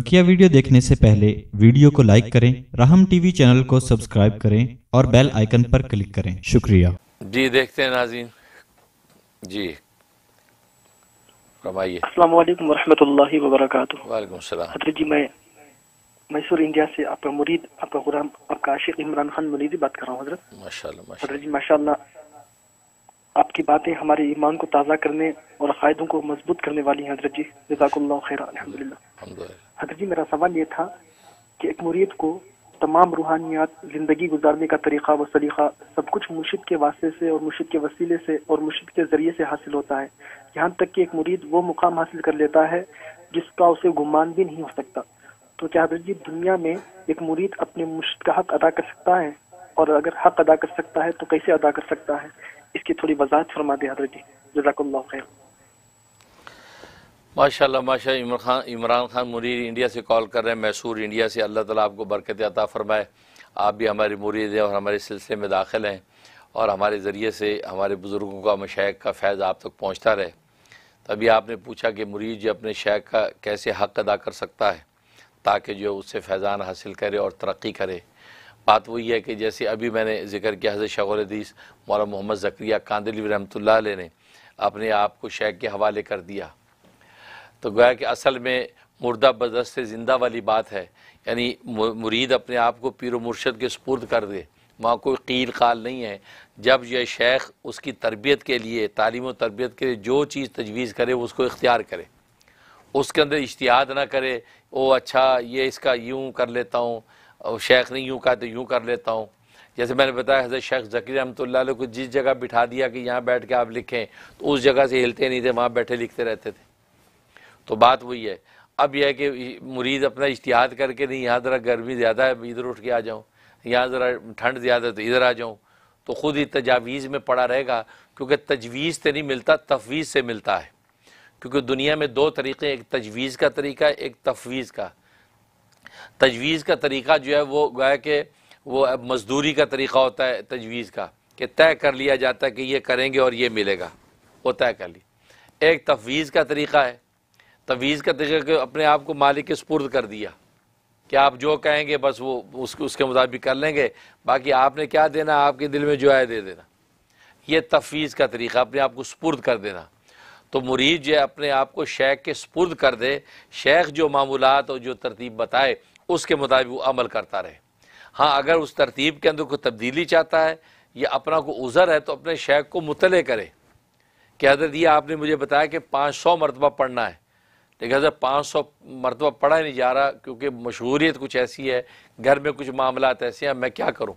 बकिया वीडियो देखने से पहले वीडियो को लाइक करें राहम टीवी चैनल को सब्सक्राइब करें और बेल आइकन पर क्लिक करें शुक्रिया जी देखते हैं नाजीन जी मैं मैसूर इंडिया से आपका मुरीद आपका गुलाम आपका आशिक इमरान खान मुरीदी बात कर रहा हूँ हजरत जी माशाल्लाह आपकी बातें हमारे ईमान को ताज़ा करने और अकायदों को मजबूत करने वाली हैं हजरत जी जजाक खैर अलहमदिल्ला हजरत जी मेरा सवाल ये था कि एक मुरीद को तमाम रूहानियात ज़िंदगी गुजारने का तरीक़ा व सलीका सब कुछ मुर्शिद के वास्ते से और मुर्शिद के वसीले से और मुर्शिद के ज़रिए से हासिल होता है यहाँ तक कि एक मुरीद वो मुकाम हासिल कर लेता है जिसका उसे गुमान भी नहीं हो सकता तो क्या हजरत जी दुनिया में एक मुरीद अपने मुर्शिद का हक अदा कर सकता है और अगर हक अदा कर सकता है तो कैसे अदा कर सकता है इसकी थोड़ी वजाहत फरमा दे हजरत जी जजाकल्ला खैर माशा माशा इमरान खान इमरान खान मुरीद इंडिया से कॉल कर रहे हैं मैसूर इंडिया से अल्लाह ताला आपको बरकत अता फ़रमाए आप भी हमारे मुरीद हैं और हमारे सिलसिले में दाखिल हैं और हमारे ज़रिए से हमारे बुज़ुर्गों का मशाक का फ़ैज़ आप तक तो पहुँचता रहे तभी आपने पूछा कि मुरीद जो अपने शेख का कैसे हक अदा कर सकता है ताकि जो उससे फैज़ान हासिल करे और तरक्की करे बात वही है कि जैसे अभी मैंने जिक्र किया हज़रत शगौर हदीस मौलाना मोहम्मद जक्रिया कांदिली रमतल ने अपने आप को शेख के हवाले कर दिया तो गोया कि असल में मुर्दा बदस से ज़िंदा वाली बात है यानी मुरीद अपने आप को पीर मुर्शद के सपुर्द कर दे वहाँ कोई कील काल नहीं है जब यह शेख उसकी तरबियत के लिए तालीम और तरबियत के लिए जो चीज़ तजवीज़ करे उसको इख्तियार करे उसके अंदर इश्तियाद ना करे ओ अच्छा ये इसका यूँ कर लेता हूँ और शेख ने यूँ कहा तो यूँ कर लेता हूँ जैसे मैंने बताया हजरत शेख जकी रमतल्ला को जिस जगह बिठा दिया कि यहाँ बैठ के आप लिखें तो उस जगह से हिलते नहीं थे वहाँ बैठे लिखते रहते थे तो बात वही है अब यह है कि मुरीद अपना इश्तिहाद करके नहीं यहाँ ज़रा गर्मी ज़्यादा है इधर उठ के आ जाऊँ यहाँ ज़रा ठंड ज़्यादा है तो इधर आ जाऊँ तो ख़ुद ही तजावीज़ में पड़ा रहेगा क्योंकि तजवीज़ से नहीं मिलता तफवीज़ से मिलता है क्योंकि दुनिया में दो तरीक़े एक तजवीज़ का तरीका एक तफवीज़ का तजवीज़ का तरीका जो है वो गोया कि वो मजदूरी का तरीका होता है तजवीज़ का कि तय कर लिया जाता है कि ये करेंगे और ये मिलेगा वो तय कर ली एक तफवीज़ का तरीका है तवीज़ का तरीका अपने आप को मालिक के स्पुर्द कर दिया कि आप जो कहेंगे बस वो उस, उसके मुताबिक कर लेंगे बाकी आपने क्या देना आपके दिल में जो है दे देना ये तफवीज़ का तरीक़ा अपने आप को स्पुर्द कर देना तो मुरीद जो है अपने आप को शेख के स्पुर्द कर दे शेख जो मामूलत और जो तरतीब बताए उसके मुताबिक वो अमल करता रहे हाँ अगर उस तरतीब के अंदर कोई तब्दीली चाहता है या अपना को उज़र है तो अपने शेख को मुतले करे कि हजरत ये आपने मुझे बताया कि पाँच सौ मरतबा पढ़ना है लेकिन हज़रत पाँच सौ मरतबा पढ़ा नहीं जा रहा क्योंकि मशहूरियत कुछ ऐसी है घर में कुछ मामला ऐसे हैं मैं क्या करूँ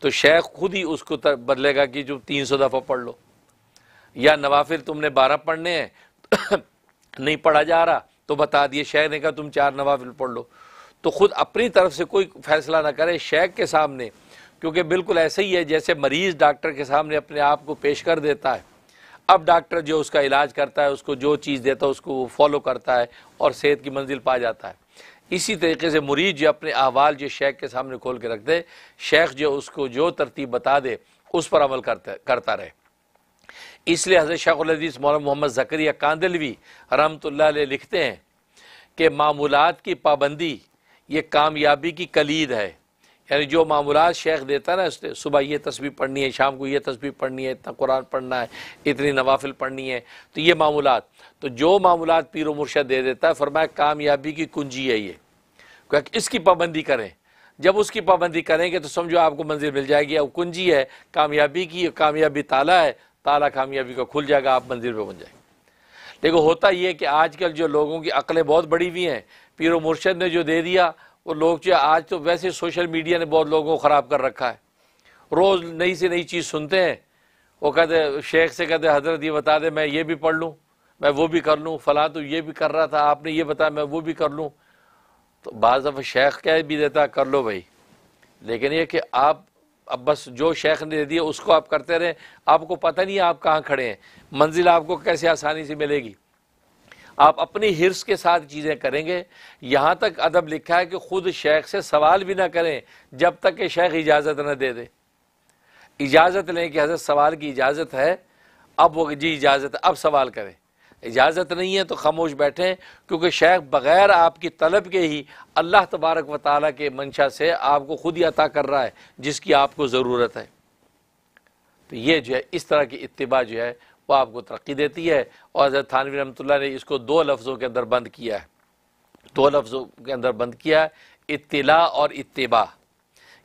तो शेख खुद ही उसको बदलेगा कि जो तीन सौ दफ़ा पढ़ लो या नवाफिल तुमने बारह पढ़ने हैं नहीं पढ़ा जा रहा तो बता दिए शेख ने कहा तुम चार नवाफिल पढ़ लो तो खुद अपनी तरफ से कोई फैसला ना करे शेख के सामने क्योंकि बिल्कुल ऐसे ही है जैसे मरीज़ डॉक्टर के सामने अपने आप को पेश कर देता है अब डॉक्टर जो उसका इलाज करता है उसको जो चीज़ देता है उसको वो फॉलो करता है और सेहत की मंजिल पा जाता है इसी तरीके से मरीज जो अपने अहवाल जो शेख के सामने खोल के रख दे शेख जो उसको जो तरतीब बता दे उस पर अमल करता करता रहे इसलिए हजरत शेखुलदीस मौलाना मोहम्मद जकरिया कांदलवी रमत लिखते हैं कि मामूलत की पाबंदी ये कामयाबी की कलीद है यानी जो मामूलत शेख देता है ना उसने सुबह ये तस्वीर पढ़नी है शाम को ये तस्वीर पढ़नी है इतना कुरान पढ़ना है इतनी नवाफिल पढ़नी है तो ये मामूलत तो जो मामूलत पीर मुर्शा दे देता है फरमाए कामयाबी की कुंजी है ये इसकी पाबंदी करें जब उसकी पाबंदी करेंगे तो समझो आपको मंजिल मिल जाएगी अब कुंजी है कामयाबी की कामयाबी ताला है ताला कामयाबी का खुल जाएगा आप मंजिल पर बन जाएंगे देखो होता ये कि आजकल जो लोगों की अकलें बहुत बड़ी हुई हैं पीर मुर्शद ने जो दे दिया वो लोग जो आज तो वैसे सोशल मीडिया ने बहुत लोगों को ख़राब कर रखा है रोज़ नई से नई चीज़ सुनते हैं वो कहते शेख से कहते हजरत ये बता दे मैं ये भी पढ़ लूँ मैं वो भी कर लूँ फ़लाँ तो ये भी कर रहा था आपने ये बताया मैं वो भी कर लूँ तो बाद शेख कह भी देता कर लो भाई लेकिन ये कि आप अब बस जो शेख ने दे दिया उसको आप करते रहें आपको पता नहीं आप कहाँ खड़े हैं मंजिल आपको कैसे आसानी से मिलेगी आप अपनी हिरस के साथ चीज़ें करेंगे यहाँ तक अदब लिखा है कि ख़ुद शेख से सवाल भी ना करें जब तक कि शेख इजाज़त न दे दे इजाज़त लें कि हजरत सवाल की इजाज़त है अब वो जी इजाज़त अब सवाल करें इजाज़त नहीं है तो खामोश बैठें क्योंकि शेख बग़ैर आपकी तलब के ही अल्लाह तबारक व ताली के मंशा से आपको खुद ही अता कर रहा है जिसकी आपको ज़रूरत है तो ये जो है इस तरह की इतबा जो है वो आपको तरक्की देती है और हज़रत थानवी रमत ने इसको दो लफ्ज़ों के अंदर बंद किया है दो लफ्ज़ों के अंदर बंद किया है इतला और इतबा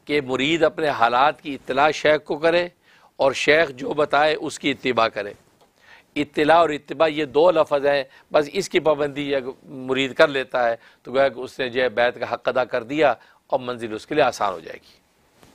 कि मुरीद अपने हालात की इतला शेख को करे और शेख जो बताए उसकी इतबा करे इतला और इतबा ये दो लफज हैं बस इसकी पाबंदी मुरीद कर लेता है तो गोया उसने जो है बैत का हक अदा कर दिया और मंजिल उसके लिए आसान हो जाएगी